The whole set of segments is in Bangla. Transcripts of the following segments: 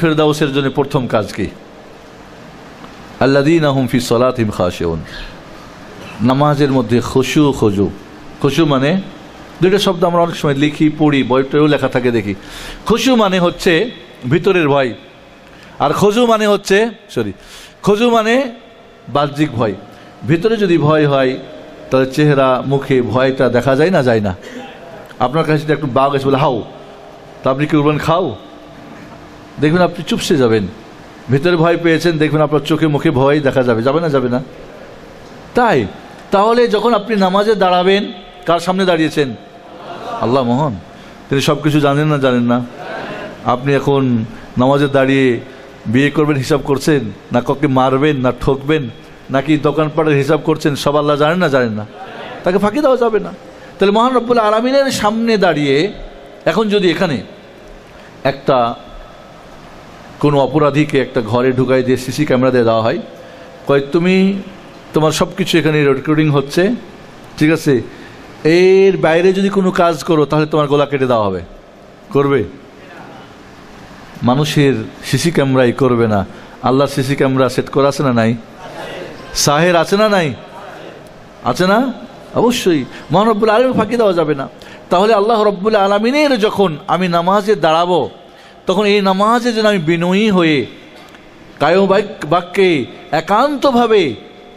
ফেরদাউসের জন্য প্রথম কাজ কি আল্লাদিন আহমফি সলাত হিম খাশেউন নামাজের মধ্যে খসু খজু খসু মানে দুইটা শব্দ আমরা অনেক সময় লিখি পড়ি বইটাও লেখা থাকে দেখি খসু মানে হচ্ছে ভিতরের ভয় আর খজু মানে হচ্ছে সরি খজু মানে বাহ্যিক ভয় ভিতরে যদি ভয় হয় তাহলে চেহারা মুখে ভয়টা দেখা যায় না যায় না আপনার কাছে একটু বাঘ এসে বলে হাও তা আপনি কি করবেন খাও দেখবেন আপনি চুপসে যাবেন ভেতরে ভয় পেয়েছেন দেখবেন আপনার চোখে মুখে ভয় দেখা যাবে যাবে না যাবে না তাই তাহলে যখন আপনি নামাজে দাঁড়াবেন কার সামনে দাঁড়িয়েছেন আল্লাহ মোহন তিনি সব কিছু জানেন না জানেন না আপনি এখন নামাজে দাঁড়িয়ে বিয়ে করবেন হিসাব করছেন না কাউকে মারবেন না ঠকবেন নাকি দোকানপাটের হিসাব করছেন সব আল্লাহ জানেন না জানেন না তাকে ফাঁকি দেওয়া যাবে না তাহলে মহান রব্বুল আলমিনের সামনে দাঁড়িয়ে এখন যদি এখানে একটা কোনো অপরাধীকে একটা ঘরে ঢুকাই দিয়ে সিসি ক্যামেরা দিয়ে দেওয়া হয় কয় তুমি তোমার সব কিছু এখানে রেকর্ডিং হচ্ছে ঠিক আছে এর বাইরে যদি কোনো কাজ করো তাহলে তোমার গলা কেটে দেওয়া হবে করবে মানুষের সিসি ক্যামেরাই করবে না আল্লাহ সিসি ক্যামেরা সেট করা আছে না নাই সাহের আছে না নাই আছে না অবশ্যই মহানব্বুল আলমী ফাঁকি দেওয়া যাবে না তাহলে আল্লাহ রব্বুল আলমিনের যখন আমি নামাজে দাঁড়াবো তখন এই নামাজে যেন আমি বিনয়ী হয়ে কায় বাক্যে একান্তভাবে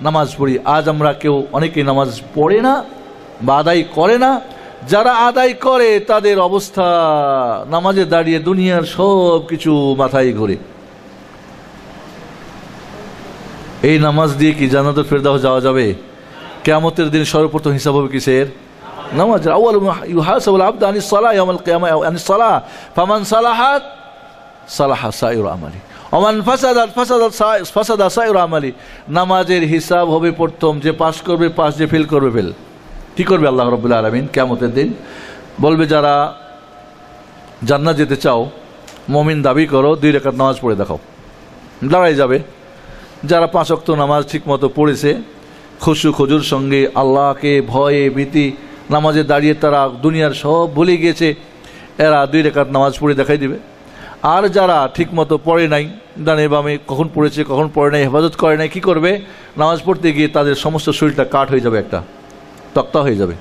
নামাজ পড়ি আজ আমরা কেউ অনেকে নামাজ পড়ে না বা আদায় করে না যারা আদায় করে তাদের অবস্থা নামাজে দাঁড়িয়ে দুনিয়ার সব কিছু মাথায় ঘুরে এই নামাজ দিয়ে কি জানাতো ফেরদাহ যাওয়া যাবে কেমতের দিন সর্বপ্রথম হিসাব হবে কিসের নামাজ আউয়াল ইউহাসাবুল আব্দ আনি সালাহ ইয়ামাল কিয়ামা আনি সালাহ ফামান সালাহাত সালাহা সাইর আমালি অমান ফাসাদাত ফাসাদাত ফাসাদা সাইর আমালি নামাজের হিসাব হবে প্রথম যে পাস করবে পাস যে ফেল করবে ফেল কি করবে আল্লাহ রবুল্লা আলমিন কেমতের দিন বলবে যারা জান্নাত যেতে চাও মমিন দাবি করো দুই রেখাত নামাজ পড়ে দেখাও দাঁড়াই যাবে যারা পাঁচ অক্ত নামাজ ঠিকমতো পড়েছে খুশু খজুর সঙ্গে আল্লাহকে ভয়ে ভীতি নামাজে দাঁড়িয়ে তারা দুনিয়ার সব ভুলে গিয়েছে এরা দুই রেখাত নামাজ পড়ে দেখাই দিবে আর যারা ঠিকমতো পড়ে নাই দানে বামে কখন পড়েছে কখন পড়ে নাই হেফাজত করে নাই কী করবে নামাজ পড়তে গিয়ে তাদের সমস্ত শরীরটা কাট হয়ে যাবে একটা তক্তা হয়ে যাবে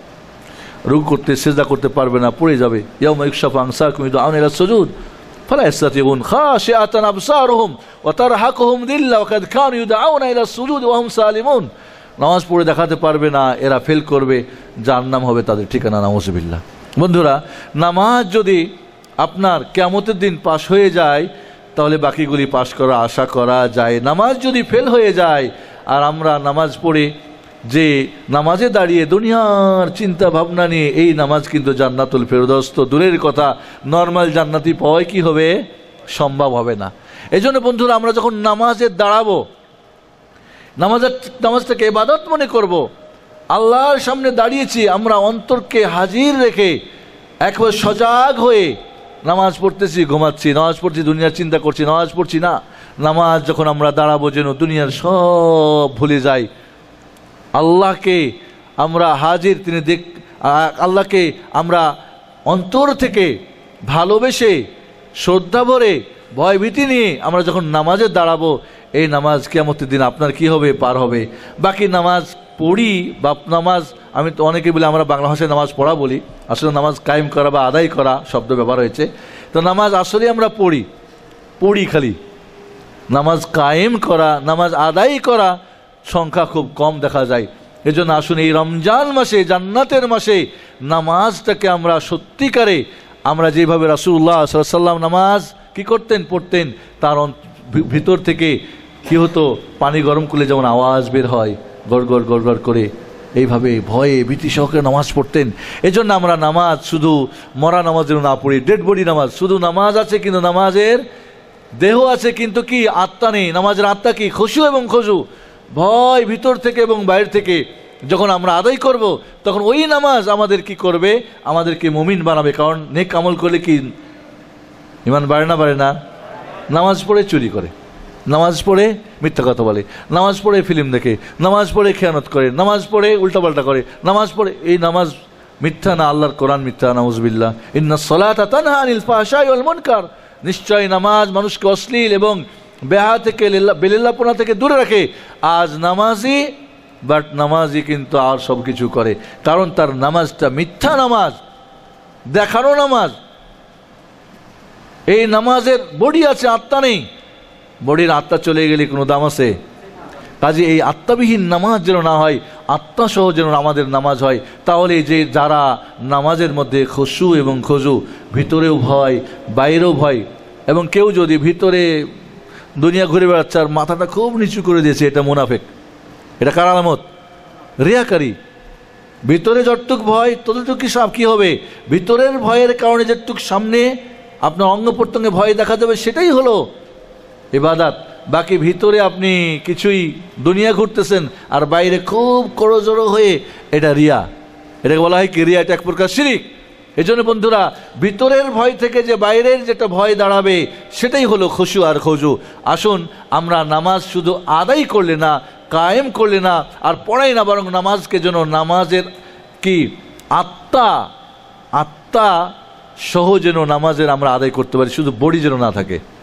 রুগ করতে সেজা করতে পারবে না পড়ে যাবে ইয়াম ইকশাফ আংসা কুমিদ আউনেরা সজুদ فلا يستطيعون خاشعة أبصارهم নামাজ পড়ে দেখাতে পারবে না এরা ফেল করবে যার নাম হবে তাদের ঠিকানা নামসবিল্লা বন্ধুরা নামাজ যদি আপনার কেমতের দিন পাশ হয়ে যায় তাহলে বাকিগুলি পাশ করা আশা করা যায় নামাজ যদি ফেল হয়ে যায় আর আমরা নামাজ পড়ে যে নামাজে দাঁড়িয়ে দুনিয়ার চিন্তা ভাবনা নিয়ে এই নামাজ কিন্তু জান্নাতুল ফেরদস্ত দূরের কথা নর্মাল জান্নাতি পাওয়াই কি হবে সম্ভব হবে না এজন্য বন্ধুরা আমরা যখন নামাজে দাঁড়াবো নামাজের নামাজটাকে এবাদত মনে করব। আল্লাহর সামনে দাঁড়িয়েছি আমরা অন্তরকে হাজির রেখে একবার সজাগ হয়ে নামাজ পড়তেছি ঘুমাচ্ছি নামাজ পড়ছি দুনিয়ার চিন্তা করছি নামাজ পড়ছি না নামাজ যখন আমরা দাঁড়াবো যেন দুনিয়ার সব ভুলে যাই আল্লাহকে আমরা হাজির তিনি দেখ আল্লাহকে আমরা অন্তর থেকে ভালোবেসে শ্রদ্ধা ভরে ভয়ভীতি নিয়ে আমরা যখন নামাজে দাঁড়াবো এই নামাজ কেমতের দিন আপনার কি হবে পার হবে বাকি নামাজ পড়ি বা নামাজ আমি তো অনেকে বলি আমরা বাংলা ভাষায় নামাজ পড়া বলি আসলে নামাজ কায়েম করা বা আদায় করা শব্দ ব্যবহার হয়েছে তো নামাজ আসলে আমরা পড়ি পড়ি খালি নামাজ কায়েম করা নামাজ আদায় করা সংখ্যা খুব কম দেখা যায় এই জন্য আসুন এই রমজান মাসে জান্নাতের মাসে নামাজটাকে আমরা সত্যিকারে আমরা যেভাবে রাসুল্লাহ সাল্লাম নামাজ কি করতেন পড়তেন তার ভিতর থেকে কি হতো পানি গরম করলে যেমন আওয়াজ বের হয় গড় গড় গড় গড় করে এইভাবে ভয়ে ভীতি সহকারে নামাজ পড়তেন এজন্য আমরা নামাজ শুধু মরা নামাজ যেন না পড়ি ডেড বডি নামাজ শুধু নামাজ আছে কিন্তু নামাজের দেহ আছে কিন্তু কি আত্মা নেই নামাজের আত্মা কি খসু এবং খসু ভয় ভিতর থেকে এবং বাইরে থেকে যখন আমরা আদায় করব তখন ওই নামাজ আমাদের কি করবে আমাদেরকে মমিন বানাবে কারণ নেক আমল করলে কি ইমান বাড়ে না বাড়ে না নামাজ পড়ে চুরি করে নামাজ পড়ে মিথ্যা কথা বলে নামাজ পড়ে ফিল্ম দেখে নামাজ পড়ে খেয়ানত করে নামাজ পড়ে উল্টাপাল্টা করে নামাজ পড়ে এই নামাজ মিথ্যা না আল্লাহর কোরআন মিথ্যা নাউজবিল্লা ইন্না সলাতা তানহা আনিল ফাহশাই ওয়াল মুনকার নিশ্চয় নামাজ মানুষকে অশ্লীল এবং বেহা থেকে বেলিল্লাপনা থেকে দূরে রাখে আজ নামাজি বাট নামাজি কিন্তু আর সব কিছু করে কারণ তার নামাজটা মিথ্যা নামাজ দেখানো নামাজ এই নামাজের বডি আছে আত্মা নেই বডির আত্মা চলে গেলে কোনো দাম আছে কাজে এই আত্মাবিহীন নামাজ যেন না হয় আত্মাসহ যেন আমাদের নামাজ হয় তাহলে যে যারা নামাজের মধ্যে খসু এবং খজু ভিতরেও ভয় বাইরেও ভয় এবং কেউ যদি ভিতরে দুনিয়া ঘুরে বেড়াচ্ছে আর মাথাটা খুব নিচু করে দিয়েছে এটা মুনাফেক এটা কার আলামত রেয়াকারি ভিতরে যতটুক ভয় কি সব কী হবে ভিতরের ভয়ের কারণে যতটুক সামনে আপনার অঙ্গ প্রত্যঙ্গে ভয় দেখা যাবে সেটাই হলো এবাদাত বাকি ভিতরে আপনি কিছুই দুনিয়া ঘুরতেছেন আর বাইরে খুব করজড়ো হয়ে এটা রিয়া এটাকে বলা হয় কি রিয়া এটা এক প্রকার শিরিক এই জন্য বন্ধুরা ভিতরের ভয় থেকে যে বাইরের যেটা ভয় দাঁড়াবে সেটাই হলো খুশু আর খুজু আসুন আমরা নামাজ শুধু আদায় করলে না কায়েম করলে না আর পড়াই না বরং নামাজকে যেন নামাজের কি আত্মা আত্মা সহ যেন নামাজের আমরা আদায় করতে পারি শুধু বডি যেন না থাকে